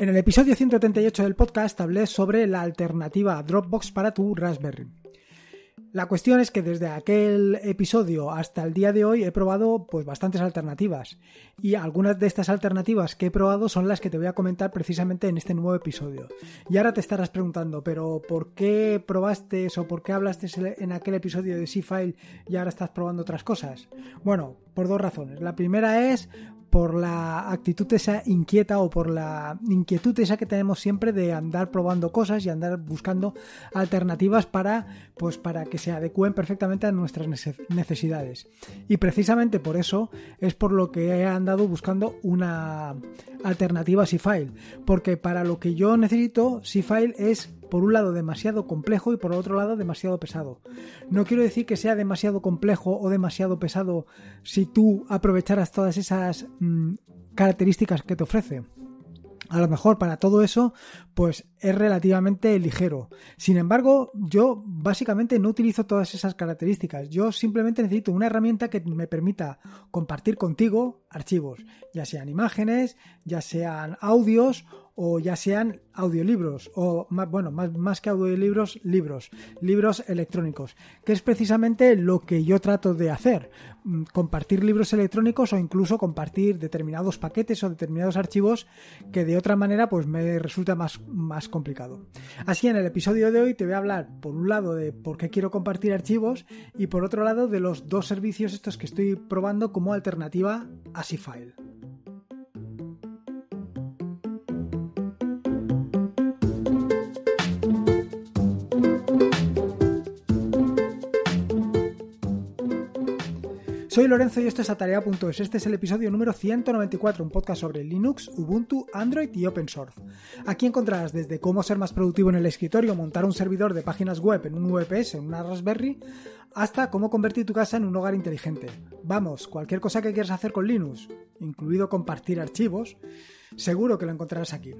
En el episodio 138 del podcast hablé sobre la alternativa Dropbox para tu Raspberry. La cuestión es que desde aquel episodio hasta el día de hoy he probado pues bastantes alternativas y algunas de estas alternativas que he probado son las que te voy a comentar precisamente en este nuevo episodio. Y ahora te estarás preguntando, pero ¿por qué probaste o por qué hablaste en aquel episodio de C-File y ahora estás probando otras cosas? Bueno, por dos razones. La primera es por la actitud esa inquieta o por la inquietud esa que tenemos siempre de andar probando cosas y andar buscando alternativas para pues para que se adecúen perfectamente a nuestras necesidades. Y precisamente por eso es por lo que he andado buscando una alternativa a C-File, porque para lo que yo necesito C-File es por un lado demasiado complejo y por otro lado demasiado pesado. No quiero decir que sea demasiado complejo o demasiado pesado si tú aprovecharas todas esas mm, características que te ofrece. A lo mejor para todo eso, pues es relativamente ligero. Sin embargo, yo básicamente no utilizo todas esas características. Yo simplemente necesito una herramienta que me permita compartir contigo archivos, ya sean imágenes, ya sean audios o ya sean audiolibros, o más, bueno, más, que audiolibros, libros, libros electrónicos, que es precisamente lo que yo trato de hacer, mm, compartir libros electrónicos o incluso compartir determinados paquetes o determinados archivos que de otra manera pues me resulta más, complicado. Así en el episodio de hoy te voy a hablar por un lado de por qué quiero compartir archivos y por otro lado de los dos servicios estos que estoy probando como alternativa a C-File Soy Lorenzo y esto es Atarea.es. Este es el episodio número 194, un podcast sobre Linux, Ubuntu, Android y Open Source. Aquí encontrarás desde cómo ser más productivo en el escritorio, montar un servidor de páginas web en un VPS, en una Raspberry, hasta cómo convertir tu casa en un hogar inteligente. Vamos, cualquier cosa que quieras hacer con Linux, incluido compartir archivos, seguro que lo encontrarás aquí.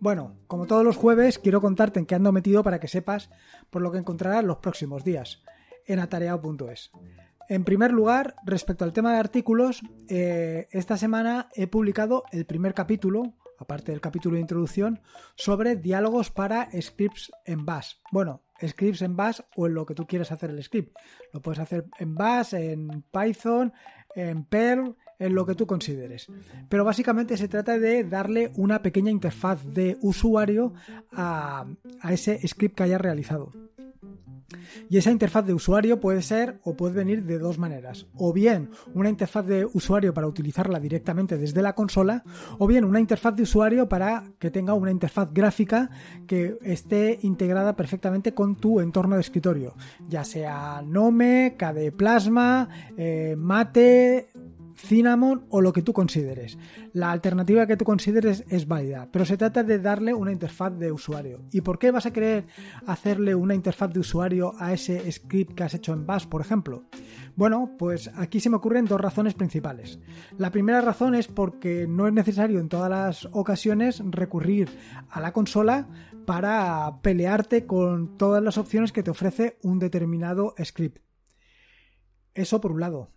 Bueno, como todos los jueves, quiero contarte en qué ando metido para que sepas por lo que encontrarás los próximos días en atareado.es. En primer lugar, respecto al tema de artículos, eh, esta semana he publicado el primer capítulo, aparte del capítulo de introducción, sobre diálogos para scripts en Bash. Bueno, scripts en Bash o en lo que tú quieras hacer el script. Lo puedes hacer en Bash, en Python, en Perl, en lo que tú consideres. Pero básicamente se trata de darle una pequeña interfaz de usuario a, a ese script que hayas realizado. Y esa interfaz de usuario puede ser o puede venir de dos maneras. O bien una interfaz de usuario para utilizarla directamente desde la consola, o bien una interfaz de usuario para que tenga una interfaz gráfica que esté integrada perfectamente con tu entorno de escritorio. Ya sea Nome, KDE Plasma, eh, Mate, cinnamon o lo que tú consideres. La alternativa que tú consideres es válida, pero se trata de darle una interfaz de usuario. ¿Y por qué vas a querer hacerle una interfaz de usuario a ese script que has hecho en Bash, por ejemplo? Bueno, pues aquí se me ocurren dos razones principales. La primera razón es porque no es necesario en todas las ocasiones recurrir a la consola para pelearte con todas las opciones que te ofrece un determinado script. Eso por un lado.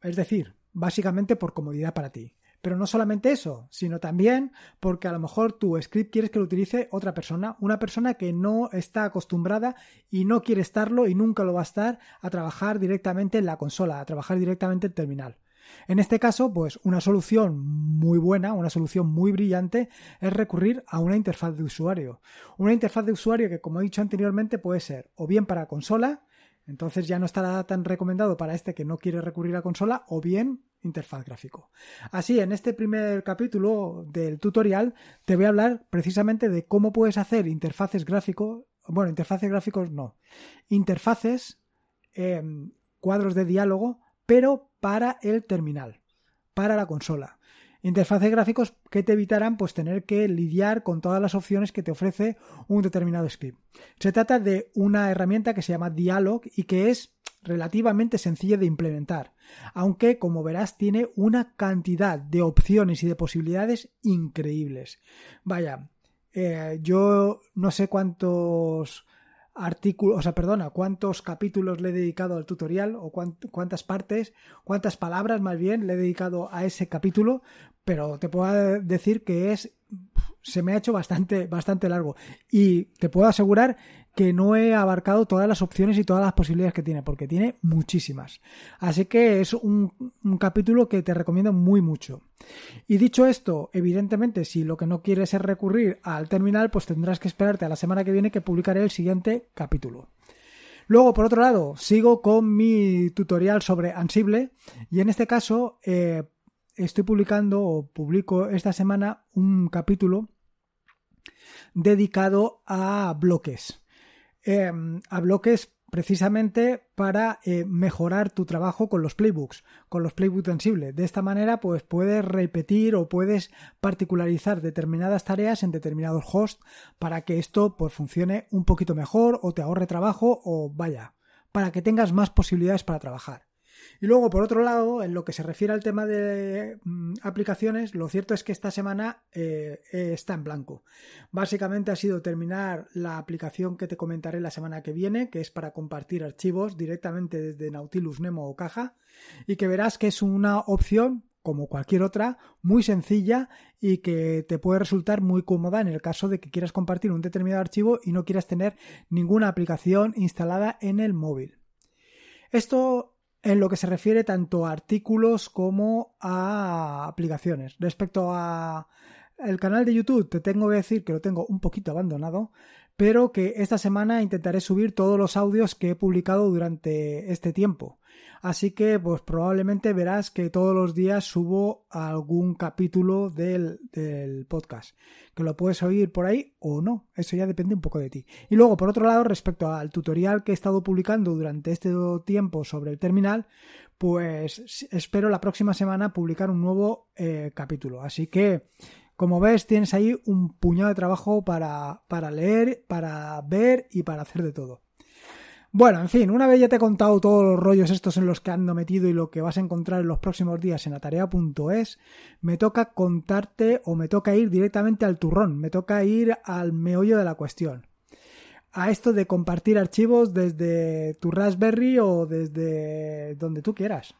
Es decir, básicamente por comodidad para ti. Pero no solamente eso, sino también porque a lo mejor tu script quieres que lo utilice otra persona, una persona que no está acostumbrada y no quiere estarlo y nunca lo va a estar a trabajar directamente en la consola, a trabajar directamente en terminal. En este caso, pues una solución muy buena, una solución muy brillante es recurrir a una interfaz de usuario. Una interfaz de usuario que, como he dicho anteriormente, puede ser o bien para consola, entonces ya no estará tan recomendado para este que no quiere recurrir a consola o bien interfaz gráfico. Así, en este primer capítulo del tutorial te voy a hablar precisamente de cómo puedes hacer interfaces gráficos, bueno, interfaces gráficos no, interfaces, eh, cuadros de diálogo, pero para el terminal, para la consola interfaces gráficos que te evitarán pues tener que lidiar con todas las opciones que te ofrece un determinado script. Se trata de una herramienta que se llama Dialog y que es relativamente sencilla de implementar, aunque como verás tiene una cantidad de opciones y de posibilidades increíbles. Vaya, eh, yo no sé cuántos artículo, o sea, perdona, cuántos capítulos le he dedicado al tutorial o cuántas partes, cuántas palabras más bien le he dedicado a ese capítulo, pero te puedo decir que es se me ha hecho bastante bastante largo y te puedo asegurar que no he abarcado todas las opciones y todas las posibilidades que tiene, porque tiene muchísimas. Así que es un, capítulo que te recomiendo muy mucho. Y dicho esto, evidentemente, si lo que no quieres es recurrir al terminal, pues tendrás que esperarte a la semana que viene que publicaré el siguiente capítulo. Luego, por otro lado, sigo con mi tutorial sobre Ansible y en este caso eh, estoy publicando o publico esta semana un capítulo dedicado a bloques. Em, a bloques precisamente para eh, mejorar tu trabajo con los playbooks, con los playbooks sensibles. De esta manera, pues puedes repetir o puedes particularizar determinadas tareas en determinados hosts para que esto pues funcione un poquito mejor o te ahorre trabajo o vaya, para que tengas más posibilidades para trabajar. Y luego, por otro lado, en lo que se refiere al tema de mm, aplicaciones, lo cierto es que esta semana eh, está en blanco. Básicamente ha sido terminar la aplicación que te comentaré la semana que viene, que es para compartir archivos directamente desde Nautilus, Nemo o Caja, y que verás que es una opción como cualquier otra, muy sencilla y que te puede resultar muy cómoda en el caso de que quieras compartir un determinado archivo y no quieras tener ninguna aplicación instalada en el móvil. Esto en lo que se refiere tanto a artículos como a aplicaciones. Respecto a el canal de YouTube, te tengo que decir que lo tengo un poquito abandonado pero que esta semana intentaré subir todos los audios que he publicado durante este tiempo. Así que pues probablemente verás que todos los días subo algún capítulo del, del, podcast, que lo puedes oír por ahí o no, eso ya depende un poco de ti. Y luego, por otro lado, respecto al tutorial que he estado publicando durante este tiempo sobre el terminal, pues espero la próxima semana publicar un nuevo eh, capítulo. Así que como ves, tienes ahí un puñado de trabajo para, para leer, para ver y para hacer de todo. Bueno, en fin, una vez ya te he contado todos los rollos estos en los que ando metido y lo que vas a encontrar en los próximos días en atarea.es, me toca contarte o me toca ir directamente al turrón, me toca ir al meollo de la cuestión. A esto de compartir archivos desde tu Raspberry o desde donde tú quieras.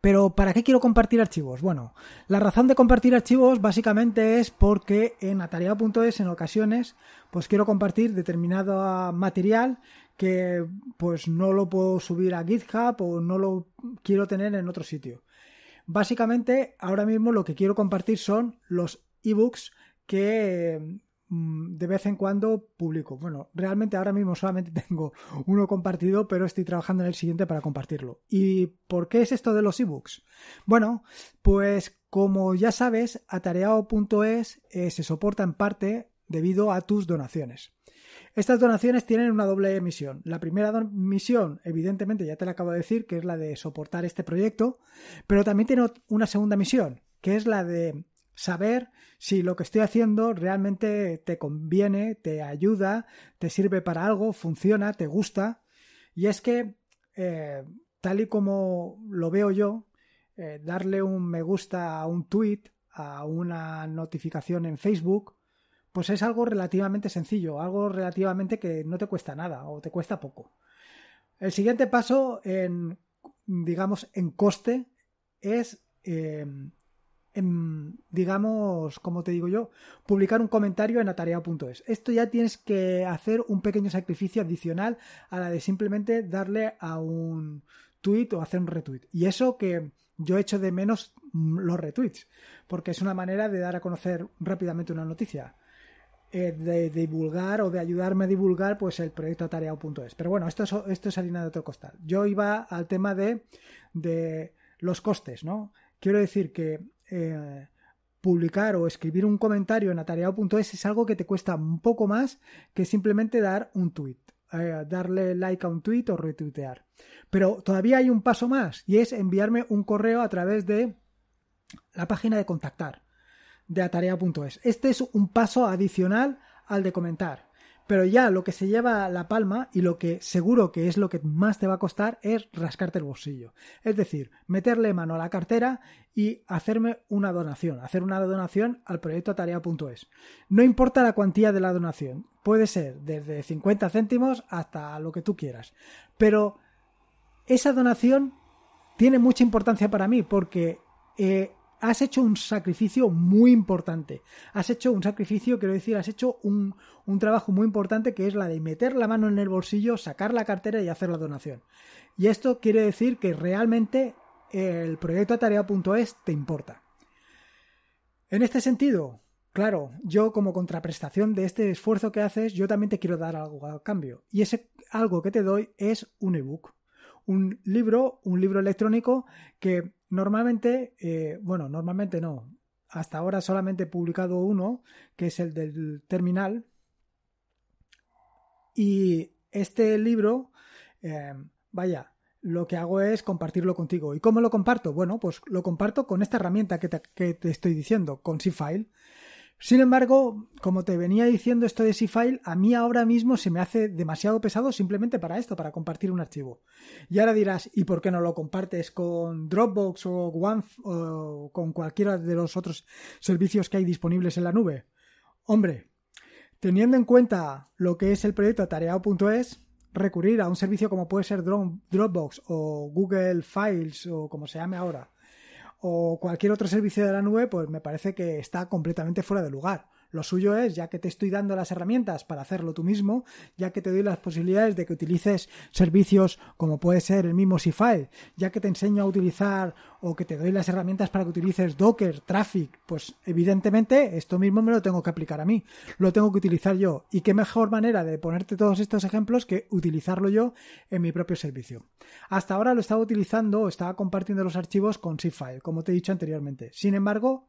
Pero ¿para qué quiero compartir archivos? Bueno, la razón de compartir archivos básicamente es porque en atariado.es en ocasiones pues quiero compartir determinado ah, material que pues no lo puedo subir a GitHub o no lo quiero tener en otro sitio. Básicamente ahora mismo lo que quiero compartir son los ebooks que Mm, de vez en cuando publico. Bueno, realmente ahora mismo solamente tengo uno compartido, pero estoy trabajando en el siguiente para compartirlo. ¿Y por qué es esto de los ebooks? Bueno, pues como ya sabes, atareado.es eh, se soporta en parte debido a tus donaciones. Estas donaciones tienen una doble misión. La primera misión, evidentemente, ya te la acabo de decir, que es la de soportar este proyecto, pero también tiene una segunda misión, que es la de saber si lo que estoy haciendo realmente te conviene, te ayuda, te sirve para algo, funciona, te gusta. Y es que, eh, tal y como lo veo yo, eh, darle un me gusta a un tweet, a una notificación en Facebook, pues es algo relativamente sencillo, algo relativamente que no te cuesta nada o te cuesta poco. El siguiente paso en, digamos, en coste es... Eh, Em, digamos, como te digo yo, publicar un comentario en atareado.es Esto ya tienes que hacer un pequeño sacrificio adicional a la de simplemente darle a un tweet o hacer un retweet. Y eso que yo echo de menos mm, los retweets, porque es una manera de dar a conocer rápidamente una noticia. Eh, de, divulgar o de ayudarme a divulgar pues el proyecto atareado.es. Pero bueno, esto es, esto es harina de otro costal. Yo iba al tema de, de los costes, ¿no? Quiero decir que eh, publicar o escribir un comentario en atareado.es es algo que te cuesta un poco más que simplemente dar un tweet, eh, darle like a un tweet o retuitear. Pero todavía hay un paso más y es enviarme un correo a través de la página de contactar de atarea.es. Este es un paso adicional al de comentar. Pero ya lo que se lleva la palma y lo que seguro que es lo que más te va a costar es rascarte el bolsillo. Es decir, meterle mano a la cartera y hacerme una donación, hacer una donación al proyecto tarea.es. No importa la cuantía de la donación, puede ser desde 50 céntimos hasta lo que tú quieras. Pero esa donación tiene mucha importancia para mí porque eh, has hecho un sacrificio muy importante. Has hecho un sacrificio, quiero decir, has hecho un, trabajo muy importante que es la de meter la mano en el bolsillo, sacar la cartera y hacer la donación. Y esto quiere decir que realmente eh, el proyecto tarea.es te importa. En este sentido, claro, yo como contraprestación de este esfuerzo que haces, yo también te quiero dar algo a cambio. Y ese algo que te doy es un ebook. Un libro, un libro electrónico que Normalmente, eh, bueno, normalmente no. Hasta ahora solamente he publicado uno, que es el del terminal. Y este libro, eh, vaya, lo que hago es compartirlo contigo. ¿Y cómo lo comparto? Bueno, pues lo comparto con esta herramienta que te, que te estoy diciendo, con C-File. Sin embargo, como te venía diciendo esto de si file a mí ahora mismo se me hace demasiado pesado simplemente para esto, para compartir un archivo. Y ahora dirás, ¿y por qué no lo compartes con Dropbox o, One, o con cualquiera de los otros servicios que hay disponibles en la nube? Hombre, teniendo en cuenta lo que es el proyecto tareao.es, recurrir a un servicio como puede ser Dropbox o Google Files o como se llame ahora, o cualquier otro servicio de la nube, pues me parece que está completamente fuera de lugar. Lo suyo es, ya que te estoy dando las herramientas para hacerlo tú mismo, ya que te doy las posibilidades de que utilices servicios como puede ser el mismo C-File, ya que te enseño a utilizar o que te doy las herramientas para que utilices Docker, Traffic, pues evidentemente esto mismo me lo tengo que aplicar a mí, lo tengo que utilizar yo. ¿Y qué mejor manera de ponerte todos estos ejemplos que utilizarlo yo en mi propio servicio? Hasta ahora lo estaba utilizando, estaba compartiendo los archivos con C-File, como te he dicho anteriormente. Sin embargo,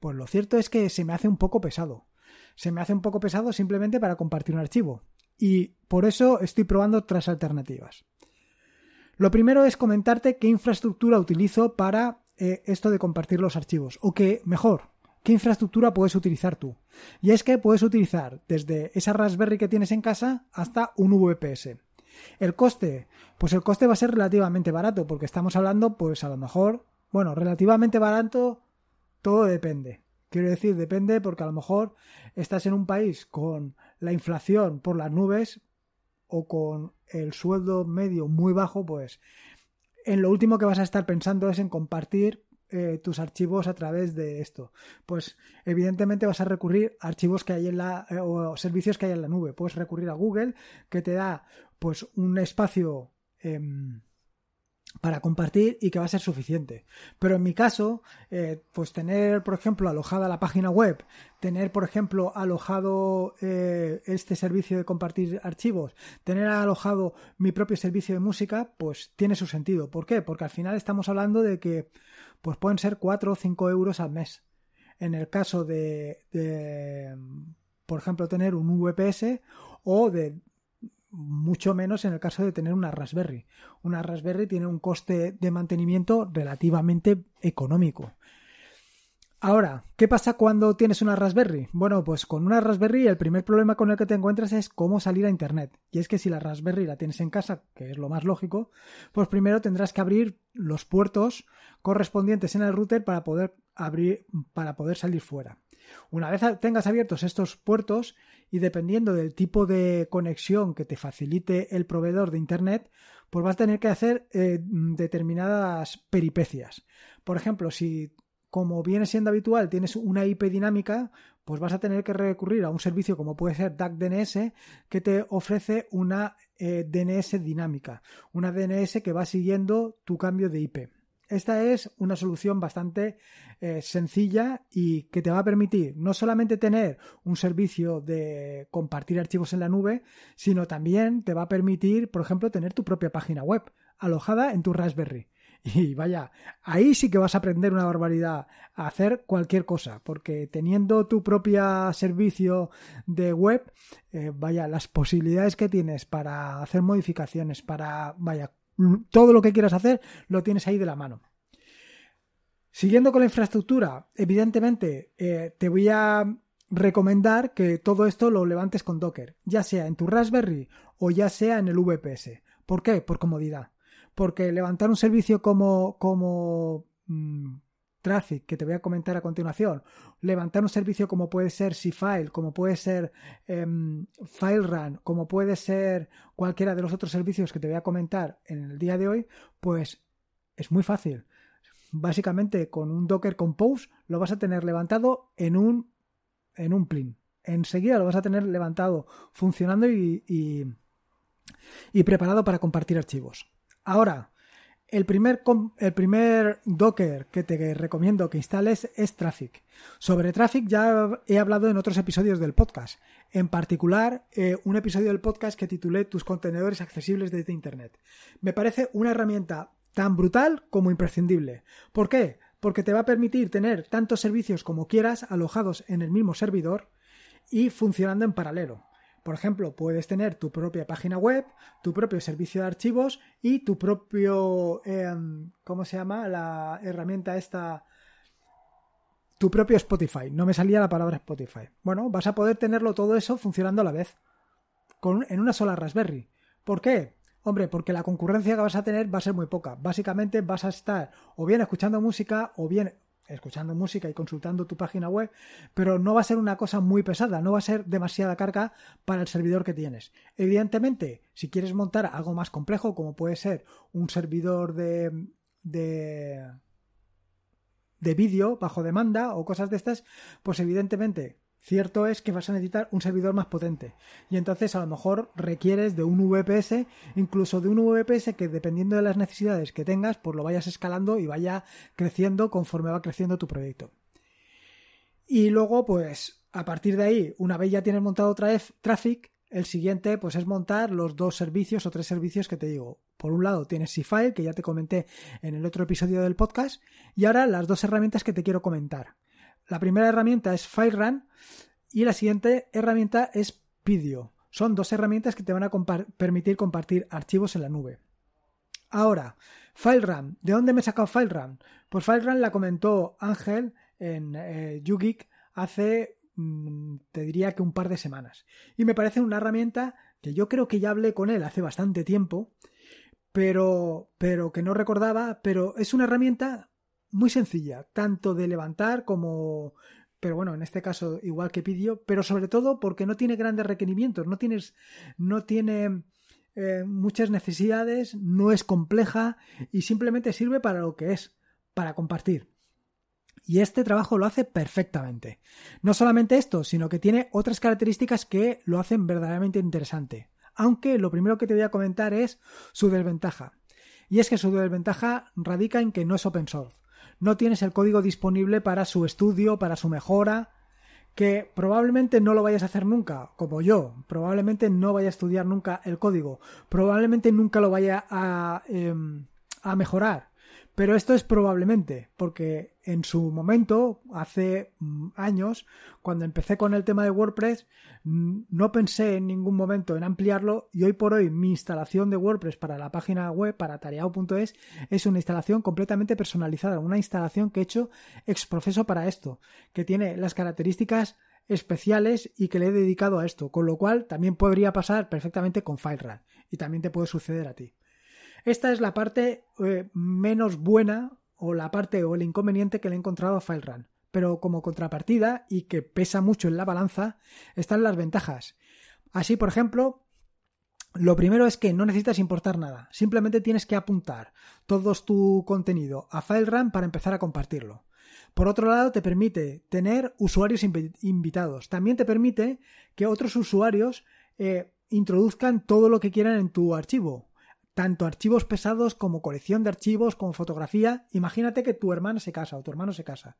pues lo cierto es que se me hace un poco pesado. Se me hace un poco pesado simplemente para compartir un archivo. Y por eso estoy probando otras alternativas. Lo primero es comentarte qué infraestructura utilizo para eh, esto de compartir los archivos. O que, mejor, qué infraestructura puedes utilizar tú. Y es que puedes utilizar desde esa Raspberry que tienes en casa hasta un VPS. El coste, pues el coste va a ser relativamente barato, porque estamos hablando, pues a lo mejor, bueno, relativamente barato todo depende. Quiero decir, depende porque a lo mejor estás en un país con la inflación por las nubes o con el sueldo medio muy bajo, pues en lo último que vas a estar pensando es en compartir eh, tus archivos a través de esto. Pues evidentemente vas a recurrir a archivos que hay en la eh, o servicios que hay en la nube. Puedes recurrir a Google que te da pues un espacio em, para compartir y que va a ser suficiente. Pero en mi caso, eh, pues tener, por ejemplo, alojada la página web, tener, por ejemplo, alojado eh, este servicio de compartir archivos, tener alojado mi propio servicio de música, pues tiene su sentido. ¿Por qué? Porque al final estamos hablando de que, pues pueden ser 4 o 5 euros al mes. En el caso de, de por ejemplo, tener un VPS o de mucho menos en el caso de tener una Raspberry. Una Raspberry tiene un coste de mantenimiento relativamente económico. Ahora, ¿qué pasa cuando tienes una Raspberry? Bueno, pues con una Raspberry el primer problema con el que te encuentras es cómo salir a Internet. Y es que si la Raspberry la tienes en casa, que es lo más lógico, pues primero tendrás que abrir los puertos correspondientes en el router para poder, abrir, para poder salir fuera. Una vez tengas abiertos estos puertos, y dependiendo del tipo de conexión que te facilite el proveedor de Internet, pues vas a tener que hacer eh, determinadas peripecias. Por ejemplo, si como viene siendo habitual tienes una IP dinámica, pues vas a tener que recurrir a un servicio como puede ser DNS que te ofrece una eh, DNS dinámica, una DNS que va siguiendo tu cambio de IP. Esta es una solución bastante eh, sencilla y que te va a permitir no solamente tener un servicio de compartir archivos en la nube, sino también te va a permitir, por ejemplo, tener tu propia página web alojada en tu Raspberry. Y vaya, ahí sí que vas a aprender una barbaridad a hacer cualquier cosa, porque teniendo tu propio servicio de web, eh, vaya, las posibilidades que tienes para hacer modificaciones, para, vaya, todo lo que quieras hacer lo tienes ahí de la mano. Siguiendo con la infraestructura, evidentemente eh, te voy a recomendar que todo esto lo levantes con Docker, ya sea en tu Raspberry o ya sea en el VPS. ¿Por qué? Por comodidad. Porque levantar un servicio como, como mm, Traffic, que te voy a comentar a continuación, levantar un servicio como puede ser C-File, como puede ser em, FileRun, como puede ser cualquiera de los otros servicios que te voy a comentar en el día de hoy, pues es muy fácil. Básicamente con un Docker Compose lo vas a tener levantado en un, en un plin. Enseguida lo vas a tener levantado, funcionando y, y preparado para compartir archivos. Ahora, el primer, Docker que te recomiendo que instales es Traffic. Sobre Traffic ya he hablado en otros episodios del podcast. En particular, eh, un episodio del podcast que titulé Tus contenedores accesibles desde Internet. Me parece una herramienta tan brutal como imprescindible. ¿Por qué? Porque te va a permitir tener tantos servicios como quieras alojados en el mismo servidor y funcionando en paralelo. Por ejemplo, puedes tener tu propia página web, tu propio servicio de archivos y tu propio, em, ¿cómo se llama? La herramienta esta, tu propio Spotify. No me salía la palabra Spotify. Bueno, vas a poder tenerlo todo eso funcionando a la vez, con, en una sola Raspberry. ¿Por qué? Hombre, porque la concurrencia que vas a tener va a ser muy poca. Básicamente vas a estar o bien escuchando música o bien escuchando música y consultando tu página web, pero no va a ser una cosa muy pesada, no va a ser demasiada carga para el servidor que tienes. Evidentemente, si quieres montar algo más complejo, como puede ser un servidor de. de de vídeo bajo demanda o cosas de estas, pues evidentemente Cierto es que vas a necesitar un servidor más potente y entonces a lo mejor requieres de un VPS, incluso de un VPS que dependiendo de las necesidades que tengas, pues lo vayas escalando y vaya creciendo conforme va creciendo tu proyecto. Y luego, pues a partir de ahí, una vez ya tienes montado otra vez Traffic, el siguiente pues es montar los dos servicios o tres servicios que te digo. Por un lado tienes C-File que ya te comenté en el otro episodio del podcast, y ahora las dos herramientas que te quiero comentar. La primera herramienta es FileRun y la siguiente herramienta es Pidio. Son dos herramientas que te van a permitir compartir archivos en la nube. Ahora, FileRun. ¿De dónde me he sacado FileRun? Pues FileRun la comentó Ángel en eh, YouGeek hace, mm, te diría que un par de semanas. Y me parece una herramienta que yo creo que ya hablé con él hace bastante tiempo, pero, pero que no recordaba, pero es una herramienta muy sencilla, tanto de levantar como... Pero bueno, en este caso igual que pidió, pero sobre todo porque no tiene grandes requerimientos, no, tienes, no tiene eh, muchas necesidades, no es compleja y simplemente sirve para lo que es, para compartir. Y este trabajo lo hace perfectamente. No solamente esto, sino que tiene otras características que lo hacen verdaderamente interesante. Aunque lo primero que te voy a comentar es su desventaja. Y es que su desventaja radica en que no es open source no tienes el código disponible para su estudio, para su mejora, que probablemente no lo vayas a hacer nunca, como yo, probablemente no vaya a estudiar nunca el código, probablemente nunca lo vaya a, em, a mejorar. Pero esto es probablemente, porque en su momento, hace mm, años, cuando empecé con el tema de WordPress, mm, no pensé en ningún momento en ampliarlo y hoy por hoy mi instalación de WordPress para la página web, para tareao.es, es una instalación completamente personalizada, una instalación que he hecho exprofeso para esto, que tiene las características especiales y que le he dedicado a esto, con lo cual también podría pasar perfectamente con firerad y también te puede suceder a ti. Esta es la parte eh, menos buena o la parte o el inconveniente que le he encontrado a FileRun. Pero como contrapartida y que pesa mucho en la balanza, están las ventajas. Así, por ejemplo, lo primero es que no necesitas importar nada, simplemente tienes que apuntar todo tu contenido a FileRun para empezar a compartirlo. Por otro lado, te permite tener usuarios invitados. También te permite que otros usuarios eh, introduzcan todo lo que quieran en tu archivo tanto archivos pesados como colección de archivos, con fotografía. Imagínate que tu hermana se casa o tu hermano se casa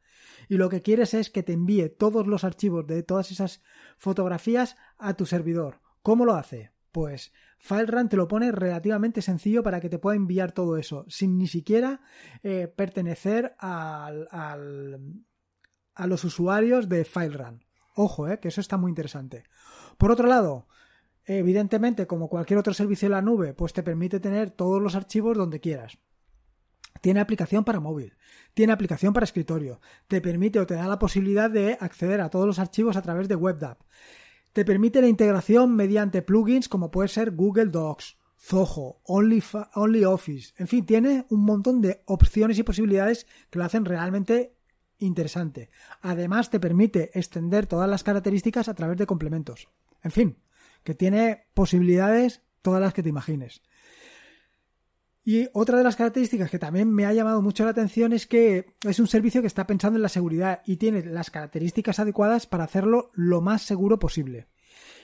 y lo que quieres es que te envíe todos los archivos de todas esas fotografías a tu servidor. ¿Cómo lo hace? Pues FileRun te lo pone relativamente sencillo para que te pueda enviar todo eso, sin ni siquiera eh, pertenecer a los usuarios de FileRun. Ojo, eh, que eso está muy interesante. Por otro lado, Evidentemente, como cualquier otro servicio en la nube, pues te permite tener todos los archivos donde quieras. Tiene aplicación para móvil, tiene aplicación para escritorio, te permite o te da la posibilidad de acceder a todos los archivos a través de WebDAV. Te permite la integración mediante plugins como puede ser Google Docs, Zoho, OnlyOffice, en fin, tiene un montón de opciones y posibilidades que lo hacen realmente interesante. Además, te permite extender todas las características a través de complementos. En fin, que tiene posibilidades todas las que te imagines. Y otra de las características que también me ha llamado mucho la atención es que es un servicio que está pensando en la seguridad y tiene las características adecuadas para hacerlo lo más seguro posible.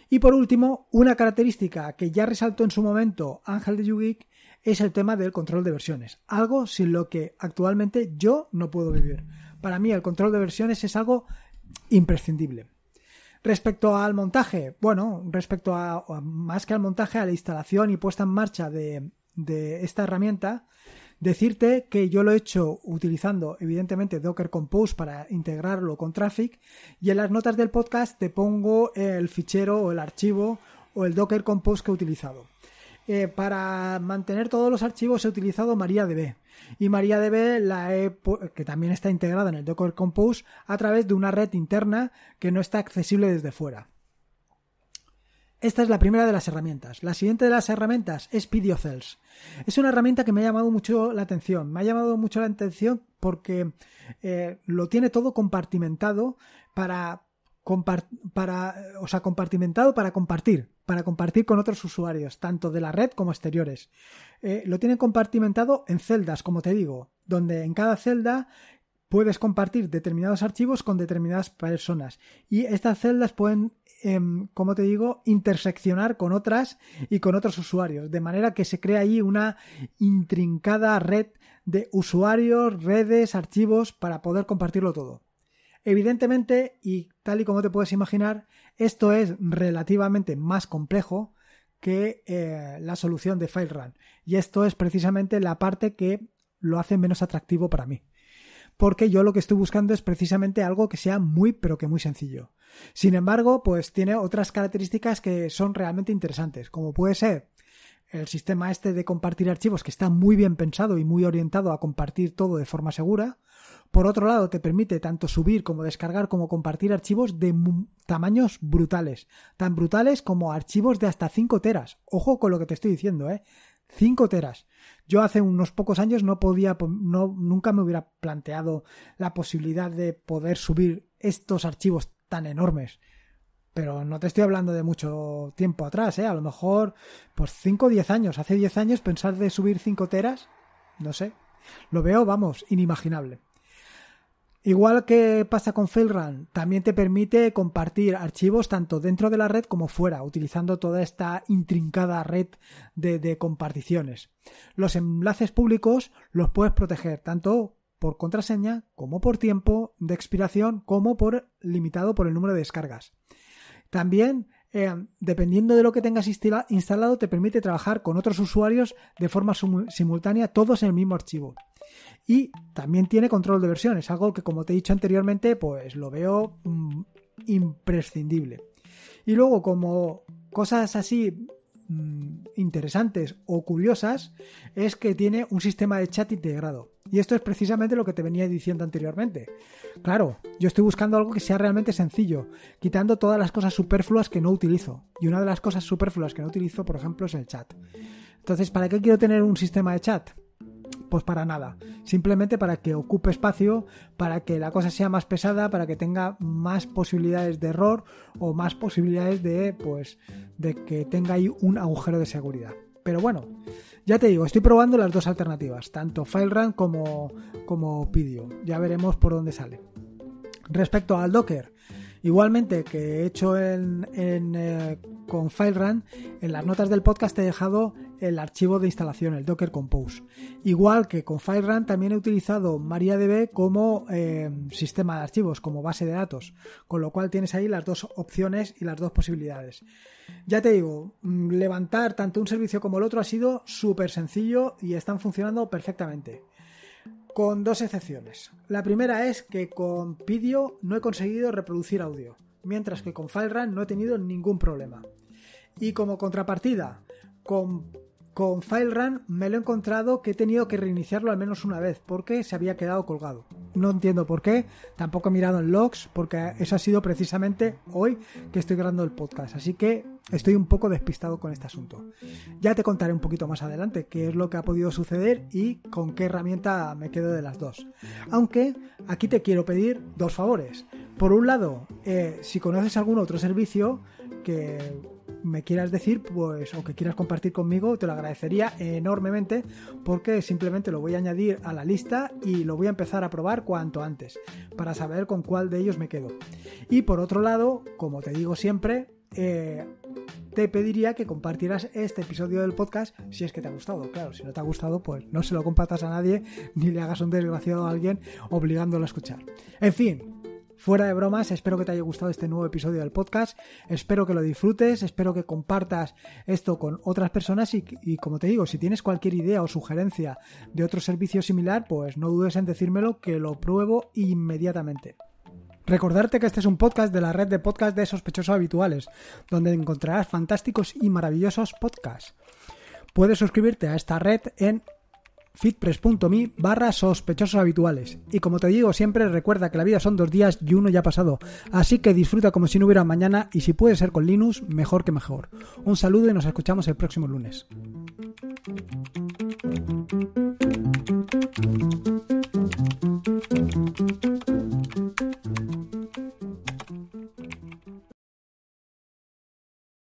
Y por último, una característica que ya resaltó en su momento Ángel de Yugik es el tema del control de versiones, algo sin lo que actualmente yo no puedo vivir. Para mí el control de versiones es algo imprescindible. Respecto al montaje, bueno, respecto a, más que al montaje, a la instalación y puesta en marcha de, de esta herramienta, decirte que yo lo he hecho utilizando evidentemente Docker Compose para integrarlo con Traffic y en las notas del podcast te pongo el fichero o el archivo o el Docker Compose que he utilizado. Eh, para mantener todos los archivos he utilizado MariaDB. Y MariaDB, la que también está integrada en el Docker Compose, a través de una red interna que no está accesible desde fuera. Esta es la primera de las herramientas. La siguiente de las herramientas es Cells. Es una herramienta que me ha llamado mucho la atención. Me ha llamado mucho la atención porque eh, lo tiene todo compartimentado para, para, o sea, compartimentado para compartir para compartir con otros usuarios, tanto de la red como exteriores. Eh, lo tienen compartimentado en celdas, como te digo, donde en cada celda puedes compartir determinados archivos con determinadas personas y estas celdas pueden, em, como te digo, interseccionar con otras y con otros usuarios, de manera que se crea ahí una intrincada red de usuarios, redes, archivos para poder compartirlo todo. Evidentemente, y tal y como te puedes imaginar, esto es relativamente más complejo que eh, la solución de FileRun. Y esto es precisamente la parte que lo hace menos atractivo para mí. Porque yo lo que estoy buscando es precisamente algo que sea muy, pero que muy sencillo. Sin embargo, pues tiene otras características que son realmente interesantes, como puede ser el sistema este de compartir archivos que está muy bien pensado y muy orientado a compartir todo de forma segura, por otro lado, te permite tanto subir como descargar como compartir archivos de tamaños brutales, tan brutales como archivos de hasta 5 teras. Ojo con lo que te estoy diciendo, ¿eh? 5 teras. Yo hace unos pocos años no podía, no, nunca me hubiera planteado la posibilidad de poder subir estos archivos tan enormes. Pero no te estoy hablando de mucho tiempo atrás, ¿eh? A lo mejor, pues 5 o 10 años. Hace 10 años pensar de subir 5 teras, no sé. Lo veo, vamos, inimaginable. Igual que pasa con FailRun, también te permite compartir archivos tanto dentro de la red como fuera, utilizando toda esta intrincada red de, comparticiones. Los enlaces públicos los puedes proteger tanto por contraseña como por tiempo de expiración como por limitado por el número de descargas. También eh, dependiendo de lo que tengas instalado, te permite trabajar con otros usuarios de forma simultánea, todos en el mismo archivo. Y también tiene control de versiones, algo que como te he dicho anteriormente, pues lo veo mm, imprescindible. Y luego como cosas así mm, interesantes o curiosas, es que tiene un sistema de chat integrado. Y esto es precisamente lo que te venía diciendo anteriormente. Claro, yo estoy buscando algo que sea realmente sencillo, quitando todas las cosas superfluas que no utilizo. Y una de las cosas superfluas que no utilizo, por ejemplo, es el chat. Entonces, ¿para qué quiero tener un sistema de chat? Pues para nada. Simplemente para que ocupe espacio, para que la cosa sea más pesada, para que tenga más posibilidades de error o más posibilidades de, pues, de que tenga ahí un agujero de seguridad. Pero bueno, ya te digo, estoy probando las dos alternativas, tanto FileRun como, como Pidio. Ya veremos por dónde sale. Respecto al Docker, igualmente que he hecho en, eh, con FileRun, en las notas del podcast te he dejado el archivo de instalación, el Docker Compose. Igual que con run también he utilizado MariaDB como eh, sistema de archivos, como base de datos, con lo cual tienes ahí las dos opciones y las dos posibilidades. Ya te digo, mm, levantar tanto un servicio como el otro ha sido súper sencillo y están funcionando perfectamente. Con dos excepciones. La primera es que con Pidio no he conseguido reproducir audio, mientras que con FileRun no he tenido ningún problema. Y como contrapartida, con con File Run me lo he encontrado que he tenido que reiniciarlo al menos una vez porque se había quedado colgado. No entiendo por qué, tampoco he mirado en logs porque eso ha sido precisamente hoy que estoy grabando el podcast, así que estoy un poco despistado con este asunto. Ya te contaré un poquito más adelante qué es lo que ha podido suceder y con qué herramienta me quedo de las dos. Aunque aquí te quiero pedir dos favores. Por un lado, eh, si conoces algún otro servicio que me quieras decir, pues, o que quieras compartir conmigo, te lo agradecería enormemente porque simplemente lo voy a añadir a la lista y lo voy a empezar a probar cuanto antes para saber con cuál de ellos me quedo. Y por otro lado, como te digo siempre, eh, te pediría que compartieras este episodio del podcast si es que te ha gustado. Claro, si no te ha gustado, pues no se lo compartas a nadie ni le hagas un desgraciado a alguien obligándolo a escuchar. En fin, Fuera de bromas, espero que te haya gustado este nuevo episodio del podcast, espero que lo disfrutes, espero que compartas esto con otras personas y, como te digo, si tienes cualquier idea o sugerencia de otro servicio similar, pues no dudes en decírmelo que lo pruebo inmediatamente. Recordarte que este es un podcast de la red de podcast de sospechosos habituales, donde encontrarás fantásticos y maravillosos podcasts. Puedes suscribirte a esta red en fitpress.me barra sospechosos habituales. Y como te digo siempre, recuerda que la vida son dos días y uno ya ha pasado, así que disfruta como si no hubiera mañana y si puede ser con Linux, mejor que mejor. Un saludo y nos escuchamos el próximo lunes.